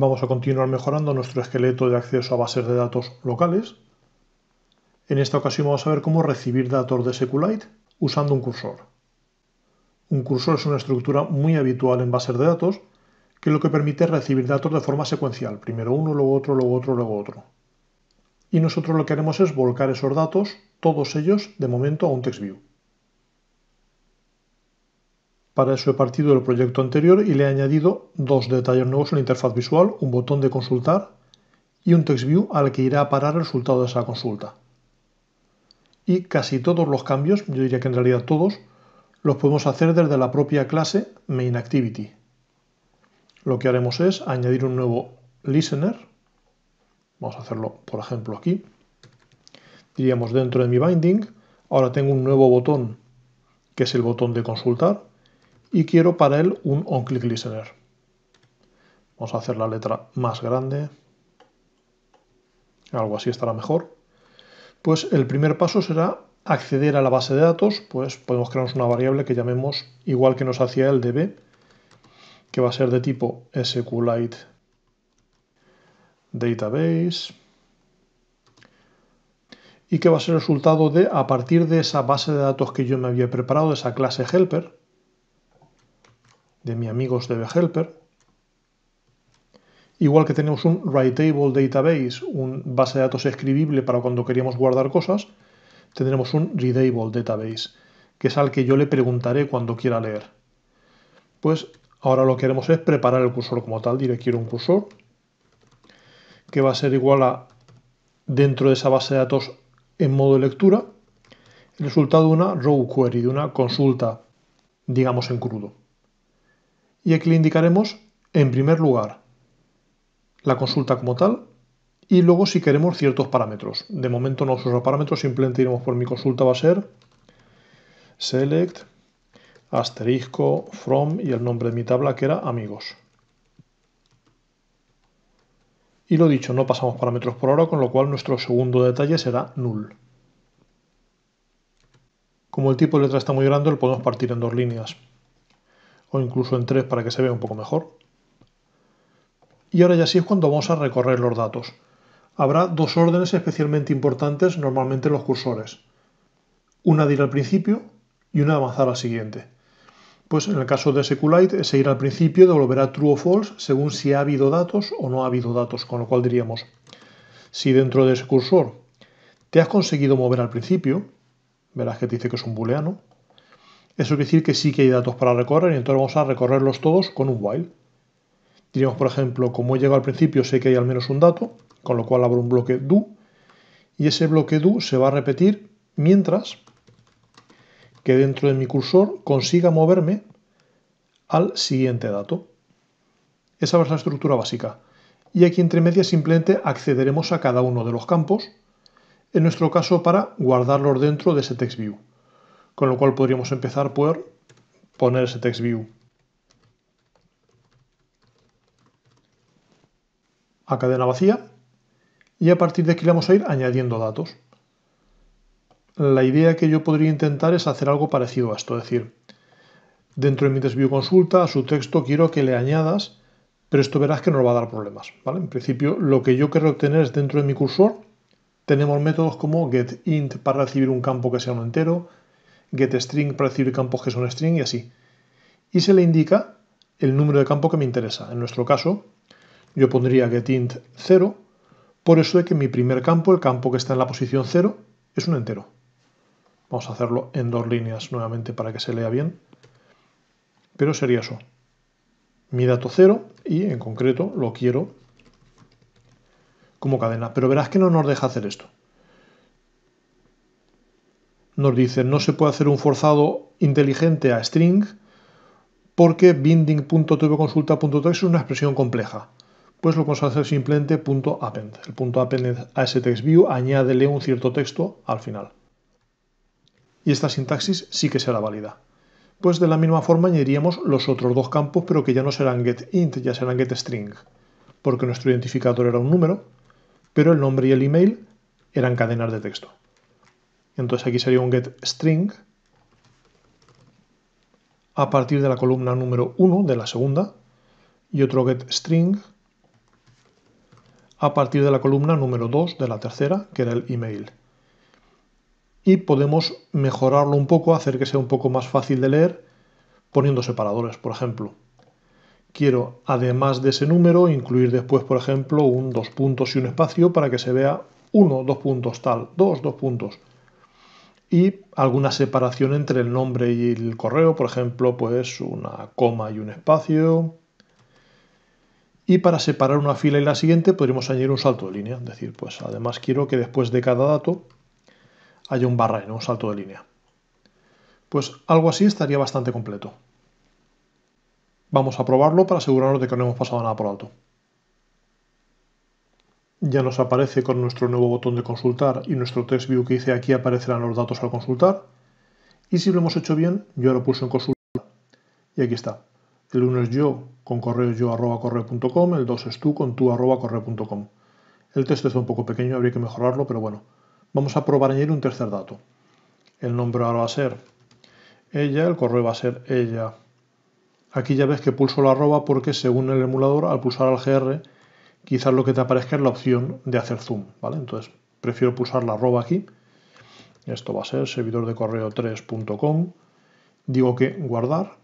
Vamos a continuar mejorando nuestro esqueleto de acceso a bases de datos locales. En esta ocasión vamos a ver cómo recibir datos de SQLite usando un cursor. Un cursor es una estructura muy habitual en bases de datos que lo que permite es recibir datos de forma secuencial, primero uno, luego otro, luego otro, luego otro. Y nosotros lo que haremos es volcar esos datos, todos ellos, de momento a un TextView para eso he partido del proyecto anterior y le he añadido dos detalles nuevos en la interfaz visual, un botón de consultar y un text view al que irá a parar el resultado de esa consulta. Y casi todos los cambios, yo diría que en realidad todos, los podemos hacer desde la propia clase MainActivity. Lo que haremos es añadir un nuevo listener. Vamos a hacerlo, por ejemplo, aquí. Diríamos dentro de mi binding. Ahora tengo un nuevo botón, que es el botón de consultar y quiero para él un onClickListener Vamos a hacer la letra más grande. Algo así estará mejor. Pues el primer paso será acceder a la base de datos. Pues podemos crear una variable que llamemos igual que nos hacía el DB, que va a ser de tipo SQLite database y que va a ser el resultado de a partir de esa base de datos que yo me había preparado, de esa clase helper, de mi amigos de helper Igual que tenemos un writable database, un base de datos escribible para cuando queríamos guardar cosas, tendremos un readable database, que es al que yo le preguntaré cuando quiera leer. Pues ahora lo que haremos es preparar el cursor como tal. Diré quiero un cursor que va a ser igual a dentro de esa base de datos en modo de lectura, el resultado de una row query, de una consulta, digamos en crudo y aquí le indicaremos en primer lugar la consulta como tal y luego si queremos ciertos parámetros. De momento no uso parámetros, simplemente iremos por mi consulta va a ser select asterisco from y el nombre de mi tabla que era amigos. Y lo dicho, no pasamos parámetros por ahora, con lo cual nuestro segundo detalle será null. Como el tipo de letra está muy grande, lo podemos partir en dos líneas o incluso en tres para que se vea un poco mejor. Y ahora ya sí es cuando vamos a recorrer los datos. Habrá dos órdenes especialmente importantes normalmente en los cursores. Una de ir al principio y una de avanzar al siguiente. Pues en el caso de SQLite, ese ir al principio devolverá true o false según si ha habido datos o no ha habido datos, con lo cual diríamos, si dentro de ese cursor te has conseguido mover al principio, verás que te dice que es un booleano, eso quiere decir que sí que hay datos para recorrer y entonces vamos a recorrerlos todos con un while. Diríamos, por ejemplo, como he llegado al principio, sé que hay al menos un dato, con lo cual abro un bloque do y ese bloque do se va a repetir mientras que dentro de mi cursor consiga moverme al siguiente dato. Esa es la estructura básica. Y aquí entre medias simplemente accederemos a cada uno de los campos, en nuestro caso para guardarlos dentro de ese text con lo cual podríamos empezar por poner ese text view. a cadena vacía y a partir de aquí vamos a ir añadiendo datos. La idea que yo podría intentar es hacer algo parecido a esto, es decir, dentro de mi view consulta a su texto quiero que le añadas, pero esto verás que nos va a dar problemas. En principio lo que yo quiero obtener es dentro de mi cursor, tenemos métodos como getInt para recibir un campo que sea un entero, getString para recibir campos que son string y así. Y se le indica el número de campo que me interesa. En nuestro caso, yo pondría getInt 0, por eso de que mi primer campo, el campo que está en la posición 0, es un entero. Vamos a hacerlo en dos líneas nuevamente para que se lea bien. Pero sería eso. Mi dato 0 y en concreto lo quiero como cadena. Pero verás que no nos deja hacer esto nos dice no se puede hacer un forzado inteligente a string porque binding.tvconsulta.txt es una expresión compleja. Pues lo vamos a hacer simplemente punto .append. El .append a ese text view añádele un cierto texto al final. Y esta sintaxis sí que será válida. Pues de la misma forma añadiríamos los otros dos campos, pero que ya no serán getInt, ya serán getString, porque nuestro identificador era un número, pero el nombre y el email eran cadenas de texto. Entonces aquí sería un get string a partir de la columna número 1 de la segunda y otro get string a partir de la columna número 2 de la tercera, que era el email. Y podemos mejorarlo un poco, hacer que sea un poco más fácil de leer poniendo separadores, por ejemplo. Quiero, además de ese número, incluir después, por ejemplo, un dos puntos y un espacio para que se vea uno, dos puntos, tal, dos, dos puntos y alguna separación entre el nombre y el correo, por ejemplo, pues una coma y un espacio. Y para separar una fila y la siguiente podríamos añadir un salto de línea, es decir, pues además quiero que después de cada dato haya un barra ¿no? un salto de línea. Pues algo así estaría bastante completo. Vamos a probarlo para asegurarnos de que no hemos pasado nada por alto ya nos aparece con nuestro nuevo botón de consultar y nuestro text view que dice aquí aparecerán los datos al consultar. Y si lo hemos hecho bien, yo ahora pulso en consultar y aquí está. El 1 es yo con correo yo arroba correo.com, el 2 es tú con tu arroba correo.com. El texto es un poco pequeño, habría que mejorarlo, pero bueno. Vamos a probar añadir un tercer dato. El nombre ahora va a ser ella, el correo va a ser ella. Aquí ya ves que pulso la arroba porque según el emulador, al pulsar al GR, quizás lo que te aparezca es la opción de hacer zoom, ¿vale? Entonces prefiero pulsar la arroba aquí. Esto va a ser servidor de correo 3.com. Digo que guardar.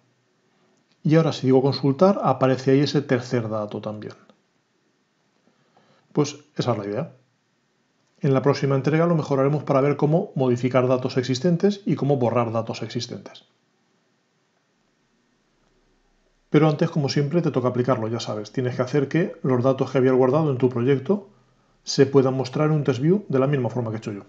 Y ahora si digo consultar, aparece ahí ese tercer dato también. Pues esa es la idea. En la próxima entrega lo mejoraremos para ver cómo modificar datos existentes y cómo borrar datos existentes. Pero antes, como siempre, te toca aplicarlo, ya sabes. Tienes que hacer que los datos que habías guardado en tu proyecto se puedan mostrar en un test view de la misma forma que he hecho yo.